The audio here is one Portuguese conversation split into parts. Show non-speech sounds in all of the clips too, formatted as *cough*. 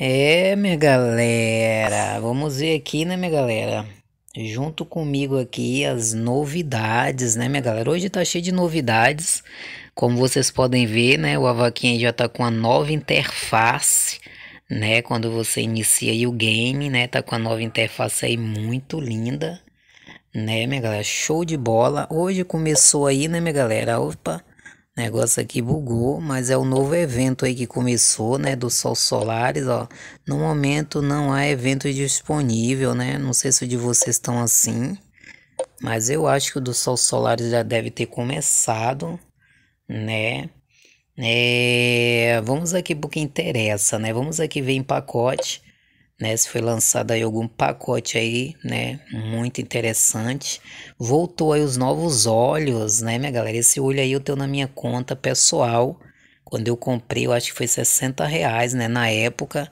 É, minha galera, vamos ver aqui, né, minha galera? Junto comigo aqui as novidades, né, minha galera? Hoje tá cheio de novidades. Como vocês podem ver, né, o Avaquinha já tá com a nova interface, né? Quando você inicia o game, né, tá com a nova interface aí muito linda, né, minha galera? Show de bola. Hoje começou aí, né, minha galera? Opa, Negócio aqui bugou, mas é o novo evento aí que começou, né, do Sol Solares, ó. No momento não há evento disponível, né? Não sei se o de vocês estão assim, mas eu acho que o do Sol Solares já deve ter começado, né? É, vamos aqui pro que interessa, né? Vamos aqui ver em pacote né? Se foi lançado aí algum pacote aí, né? Muito interessante. Voltou aí os novos olhos, né, minha galera? Esse olho aí eu tenho na minha conta pessoal. Quando eu comprei, eu acho que foi 60 reais, né, na época.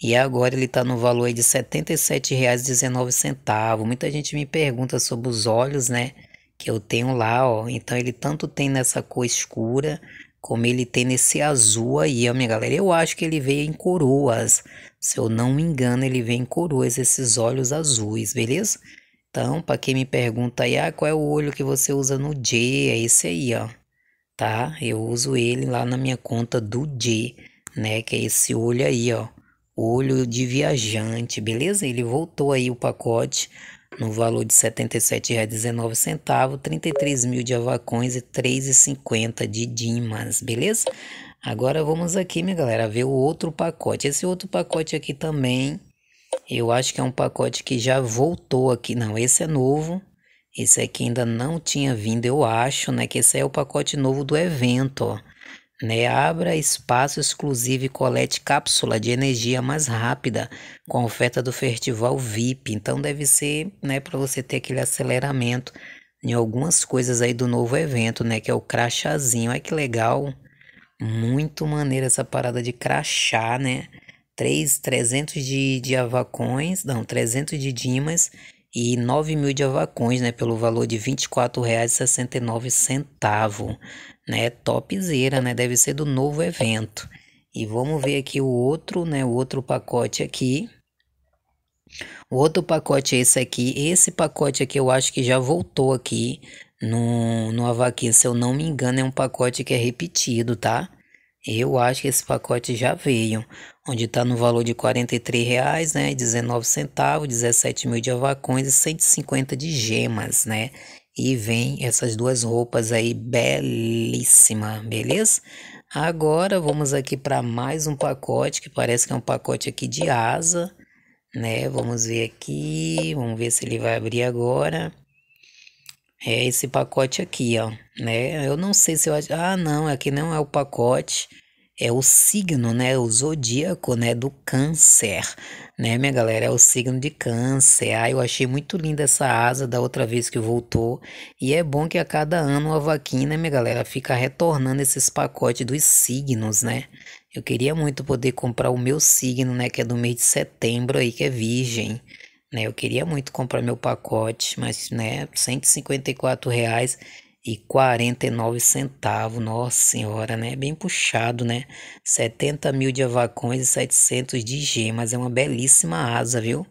E agora ele tá no valor aí de R$ 77,19. Muita gente me pergunta sobre os olhos, né? Que eu tenho lá, ó. Então ele tanto tem nessa cor escura, como ele tem nesse azul aí, ó, minha galera. Eu acho que ele veio em coroas, se eu não me engano, ele vem coroas esses olhos azuis, beleza? Então, para quem me pergunta aí, ah, qual é o olho que você usa no J? É esse aí, ó. Tá? Eu uso ele lá na minha conta do J, né? Que é esse olho aí, ó. Olho de viajante, beleza? Ele voltou aí o pacote no valor de R$ 77,19, 33 mil de avacões e 3,50 de dimas, beleza? Agora vamos aqui, minha galera, ver o outro pacote. Esse outro pacote aqui também, eu acho que é um pacote que já voltou aqui. Não, esse é novo. Esse aqui ainda não tinha vindo, eu acho, né? Que esse é o pacote novo do evento, ó. Né? Abra espaço exclusivo e colete cápsula de energia mais rápida com oferta do festival VIP. Então deve ser, né, para você ter aquele aceleramento em algumas coisas aí do novo evento, né, que é o crachazinho. Olha que legal. Muito maneira essa parada de crachá, né? 3, 300 de, de avacões, não, 300 de dimas e 9 mil de avacões, né? Pelo valor de R$ 24,69, né? Topzera, né? Deve ser do novo evento. E vamos ver aqui o outro, né? O outro pacote aqui. O outro pacote é esse aqui. Esse pacote aqui eu acho que já voltou aqui, no, no Avaquia, se eu não me engano, é um pacote que é repetido, tá? Eu acho que esse pacote já veio, onde está no valor de R$ 43,00, né, 19 centavos, 17 mil de avacões e 150 de gemas, né? E vem essas duas roupas aí belíssima, beleza? Agora vamos aqui para mais um pacote, que parece que é um pacote aqui de asa, né? Vamos ver aqui, vamos ver se ele vai abrir agora. É esse pacote aqui, ó, né? Eu não sei se eu acho. Ah, não, aqui é não é o pacote, é o signo, né? O zodíaco, né? Do câncer, né, minha galera? É o signo de câncer. Ah, eu achei muito linda essa asa da outra vez que voltou. E é bom que a cada ano a vaquinha, né, minha galera, fica retornando esses pacotes dos signos, né? Eu queria muito poder comprar o meu signo, né? Que é do mês de setembro aí, que é virgem. Né? Eu queria muito comprar meu pacote, mas né, R$ 154,49, nossa senhora, né? Bem puxado, né? 70 mil de avacões e 700 de gemas, é uma belíssima asa, viu?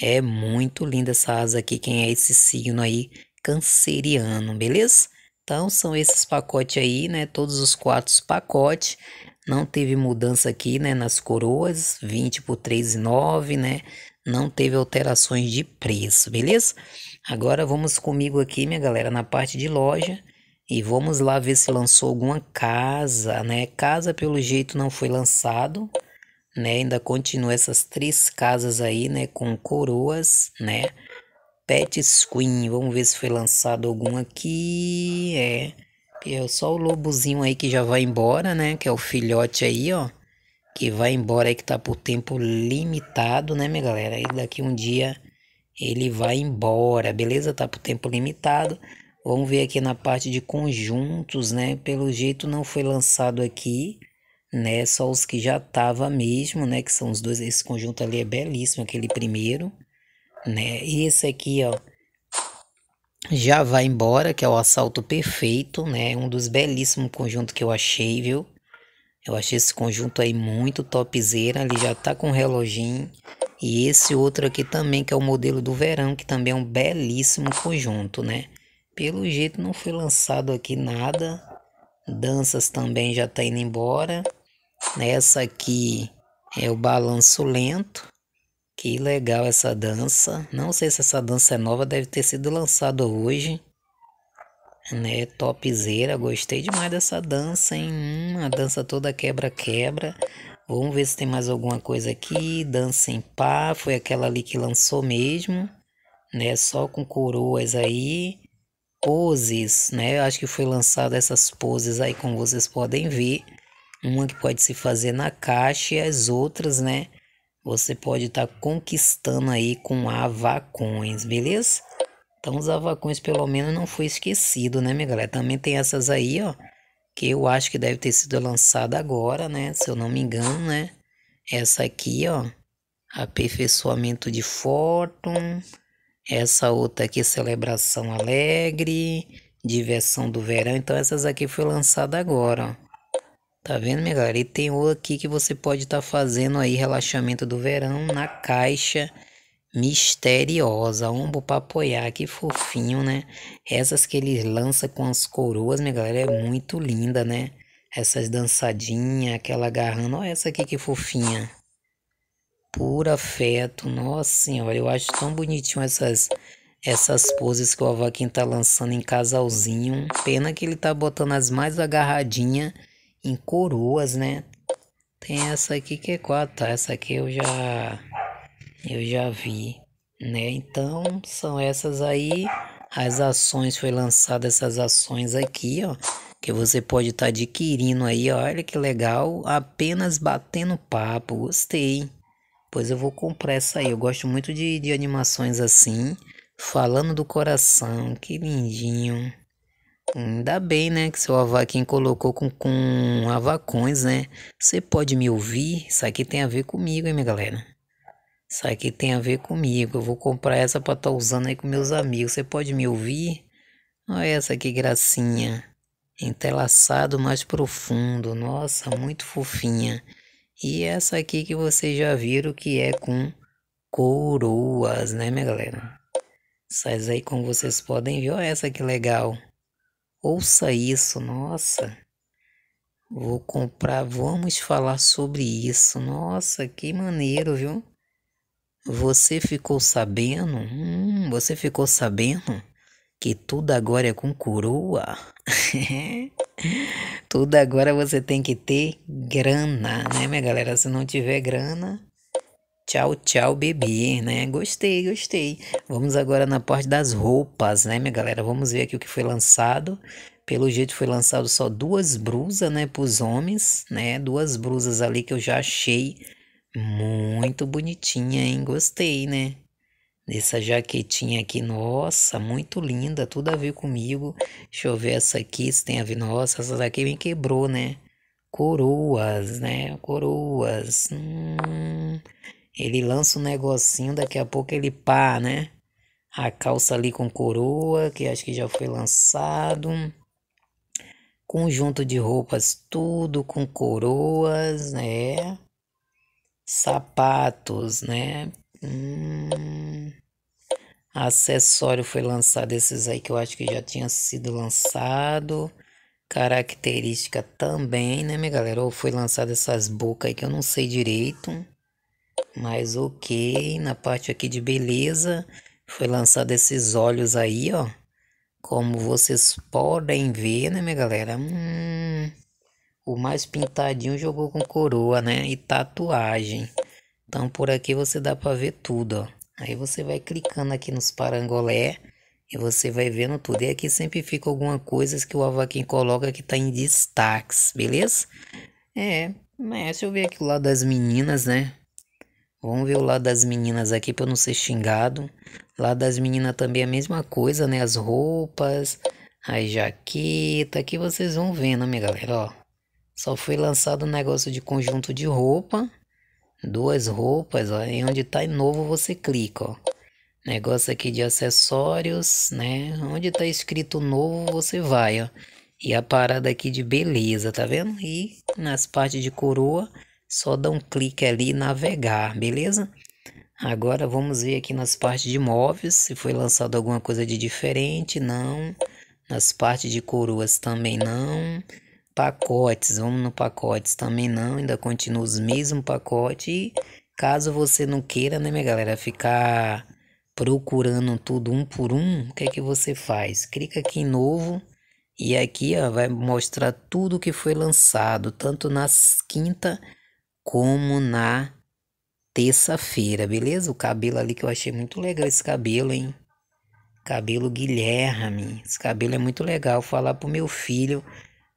É muito linda essa asa aqui, quem é esse signo aí, canceriano, beleza? Então são esses pacotes aí, né? Todos os quatro pacotes. Não teve mudança aqui, né? Nas coroas, 20 por 3,9, né? não teve alterações de preço, beleza? Agora vamos comigo aqui, minha galera, na parte de loja e vamos lá ver se lançou alguma casa, né? Casa pelo jeito não foi lançado, né? Ainda continua essas três casas aí, né, com coroas, né? Pet Queen, vamos ver se foi lançado algum aqui, é. É só o lobozinho aí que já vai embora, né? Que é o filhote aí, ó que vai embora aí que tá por tempo limitado, né, minha galera? E daqui um dia ele vai embora, beleza? Tá por tempo limitado. Vamos ver aqui na parte de conjuntos, né? Pelo jeito não foi lançado aqui, né? Só os que já tava mesmo, né? Que são os dois. Esse conjunto ali é belíssimo, aquele primeiro, né? E esse aqui, ó, já vai embora, que é o assalto perfeito, né? Um dos belíssimos conjuntos que eu achei, viu? Eu achei esse conjunto aí muito topzera, ele já tá com reloginho. E esse outro aqui também, que é o modelo do verão, que também é um belíssimo conjunto, né? Pelo jeito não foi lançado aqui nada. Danças também já tá indo embora. Essa aqui é o balanço lento. Que legal essa dança. Não sei se essa dança é nova, deve ter sido lançada hoje né? Topzera, gostei demais dessa dança, hein? Hum, a dança toda quebra-quebra. Vamos ver se tem mais alguma coisa aqui. Dança em pá, foi aquela ali que lançou mesmo, né? Só com coroas aí. Poses, né? Eu acho que foi lançada essas poses aí, como vocês podem ver. Uma que pode se fazer na caixa e as outras, né? Você pode estar tá conquistando aí com avacões, beleza? Então os avacões pelo menos não foi esquecido, né, minha galera? É, também tem essas aí, ó, que eu acho que deve ter sido lançada agora, né? Se eu não me engano, né? Essa aqui, ó, aperfeiçoamento de fóton. Essa outra aqui, celebração alegre, diversão do verão. Então essas aqui foi lançada agora, ó. Tá vendo, minha galera? E tem outra aqui que você pode estar tá fazendo aí relaxamento do verão na caixa misteriosa. para apoiar que fofinho, né? Essas que eles lançam com as coroas, minha galera, é muito linda, né? Essas dançadinhas, aquela agarrando. Olha essa aqui que fofinha. pura afeto. Nossa senhora, eu acho tão bonitinho essas essas poses que o Avaquim tá lançando em casalzinho. Pena que ele tá botando as mais agarradinhas em coroas, né? Tem essa aqui que é quatro, tá? Essa aqui eu já eu já vi, né? Então, são essas aí as ações foi lançada essas ações aqui, ó, que você pode estar tá adquirindo aí, olha que legal, apenas batendo papo, gostei. Pois eu vou comprar essa aí, eu gosto muito de, de animações assim, falando do coração, que lindinho. Ainda bem, né, que seu Avaquim colocou com, com avacões, né? Você pode me ouvir? Isso aqui tem a ver comigo, hein, minha galera? Isso aqui tem a ver comigo. Eu vou comprar essa pra estar tá usando aí com meus amigos. Você pode me ouvir? Olha essa que gracinha. Entrelaçado mais profundo. Nossa, muito fofinha. E essa aqui que vocês já viram que é com coroas, né, minha galera? Essas aí, como vocês podem ver, olha essa que legal. Ouça isso, nossa. Vou comprar, vamos falar sobre isso. Nossa, que maneiro, viu? Você ficou sabendo? Hum, você ficou sabendo que tudo agora é com coroa? *laughs* tudo agora você tem que ter grana, né, minha galera? Se não tiver grana, Tchau, tchau, bebê, né? Gostei, gostei. Vamos agora na parte das roupas, né, minha galera? Vamos ver aqui o que foi lançado. Pelo jeito foi lançado só duas brusas, né, para os homens, né? Duas brusas ali que eu já achei muito bonitinha, hein? Gostei, né? Dessa jaquetinha aqui, nossa, muito linda, tudo a ver comigo. Deixa eu ver essa aqui, se tem a ver. Nossa, essa daqui me quebrou, né? Coroas, né? Coroas. Hum. Ele lança um negocinho, daqui a pouco ele pá, né? A calça ali com coroa, que acho que já foi lançado. Conjunto de roupas, tudo com coroas, né? Sapatos, né? Hum, acessório foi lançado esses aí que eu acho que já tinha sido lançado. Característica também, né, minha galera? Ou foi lançado essas bocas aí que eu não sei direito. Mas ok, na parte aqui de beleza, foi lançado esses olhos aí, ó. Como vocês podem ver, né, minha galera? Hum, o mais pintadinho jogou com coroa, né? E tatuagem. Então por aqui você dá para ver tudo, ó. Aí você vai clicando aqui nos parangolé e você vai vendo tudo. E aqui sempre fica alguma coisa que o Avaquim coloca que tá em destaques, beleza? É, né? Deixa eu ver aqui o lado das meninas, né? Vamos ver o lado das meninas aqui para eu não ser xingado. Lá das meninas também é a mesma coisa, né? As roupas, a jaqueta. Aqui vocês vão vendo, minha galera, ó. Só foi lançado um negócio de conjunto de roupa. Duas roupas, ó, e onde tá em novo você clica, ó. Negócio aqui de acessórios, né? Onde tá escrito novo você vai, ó. E a parada aqui de beleza, tá vendo? E nas partes de coroa, só dá um clique ali e navegar, beleza? Agora vamos ver aqui nas partes de móveis, se foi lançado alguma coisa de diferente, não. Nas partes de coroas também não pacotes, vamos no pacotes também não, ainda continua os mesmos pacotes. E caso você não queira, né, minha galera, ficar procurando tudo um por um, o que é que você faz? Clica aqui em novo e aqui ó, vai mostrar tudo que foi lançado, tanto na quinta como na terça-feira, beleza? O cabelo ali que eu achei muito legal esse cabelo, hein? Cabelo Guilherme. Esse cabelo é muito legal. falar falar pro meu filho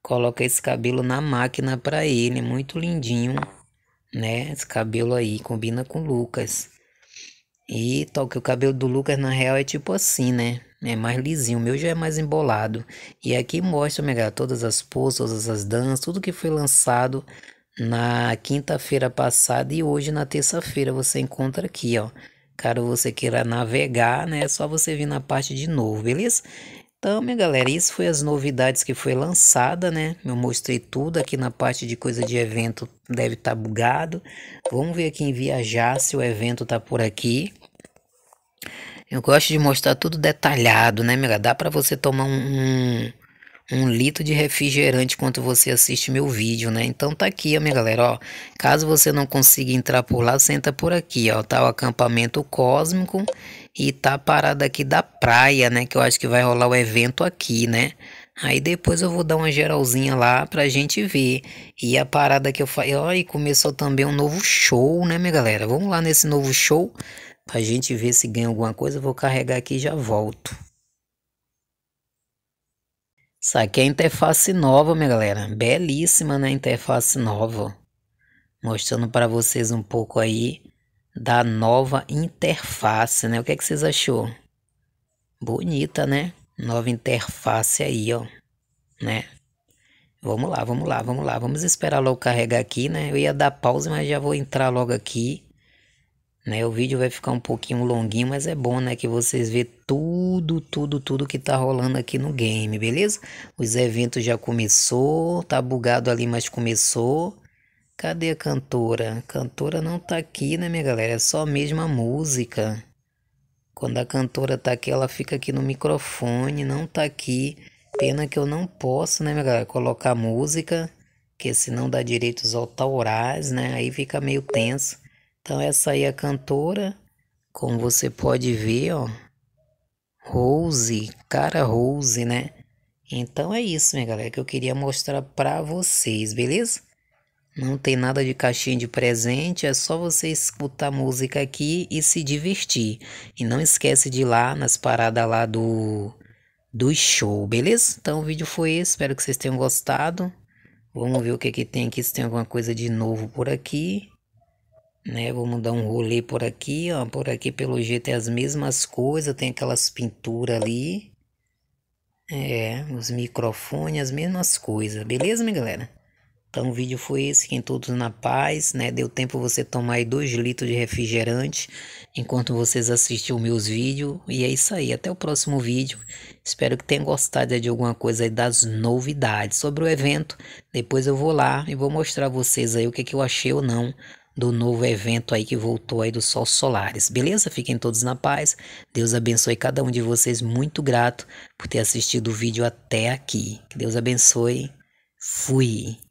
coloca esse cabelo na máquina para ele, muito lindinho, né? Esse cabelo aí combina com o Lucas. E tal que o cabelo do Lucas na real é tipo assim, né? É mais lisinho, o meu já é mais embolado. E aqui mostra, amiga, todas as poses, todas as danças, tudo que foi lançado na quinta-feira passada e hoje na terça-feira você encontra aqui, ó. Caso você queira navegar, né? É só você vir na parte de novo, beleza? Então, minha galera, isso foi as novidades que foi lançada, né? Eu mostrei tudo aqui na parte de coisa de evento, deve estar tá bugado. Vamos ver aqui em viajar se o evento tá por aqui. Eu gosto de mostrar tudo detalhado, né, minha? Dá para você tomar um, um, um, litro de refrigerante enquanto você assiste meu vídeo, né? Então tá aqui, minha galera, ó. Caso você não consiga entrar por lá, senta por aqui, ó. Tá o acampamento cósmico e tá a parada aqui da praia, né? Que eu acho que vai rolar o evento aqui, né? Aí depois eu vou dar uma geralzinha lá pra gente ver. E a parada que eu falei, ó, e começou também um novo show, né, minha galera? Vamos lá nesse novo show pra gente ver se ganha alguma coisa. Eu vou carregar aqui e já volto. Isso aqui é a interface nova, minha galera. Belíssima, né? Interface nova. Mostrando para vocês um pouco aí da nova interface, né? O que, é que vocês achou? Bonita, né? Nova interface aí, ó, né? Vamos lá, vamos lá, vamos lá. Vamos esperar logo carregar aqui, né? Eu ia dar pausa, mas já vou entrar logo aqui. Né? O vídeo vai ficar um pouquinho longuinho, mas é bom, né? Que vocês vê tudo, tudo, tudo que tá rolando aqui no game, beleza? Os eventos já começou, tá bugado ali, mas começou. Cadê a cantora? A cantora não tá aqui, né, minha galera? É só mesmo a música. Quando a cantora tá aqui, ela fica aqui no microfone, não tá aqui. Pena que eu não posso, né, minha galera, colocar música, que senão dá direitos autorais, né? Aí fica meio tenso. Então essa aí é a cantora, como você pode ver, ó. Rose, cara Rose, né? Então é isso, minha galera, que eu queria mostrar pra vocês, beleza? Não tem nada de caixinha de presente, é só você escutar música aqui e se divertir. E não esquece de ir lá nas paradas lá do, do show, beleza? Então o vídeo foi esse, espero que vocês tenham gostado. Vamos ver o que, que tem aqui, se tem alguma coisa de novo por aqui. Né, vamos dar um rolê por aqui, ó. Por aqui, pelo jeito, é as mesmas coisas. Tem aquelas pinturas ali. É, os microfones, as mesmas coisas. Beleza, minha galera? Então o vídeo foi esse, fiquem todos na paz, né? Deu tempo você tomar aí dois litros de refrigerante enquanto vocês assistiam meus vídeos. E é isso aí, até o próximo vídeo. Espero que tenham gostado de alguma coisa aí das novidades sobre o evento. Depois eu vou lá e vou mostrar a vocês aí o que, que eu achei ou não do novo evento aí que voltou aí do Sol Solares. Beleza? Fiquem todos na paz. Deus abençoe cada um de vocês. Muito grato por ter assistido o vídeo até aqui. Que Deus abençoe. Fui.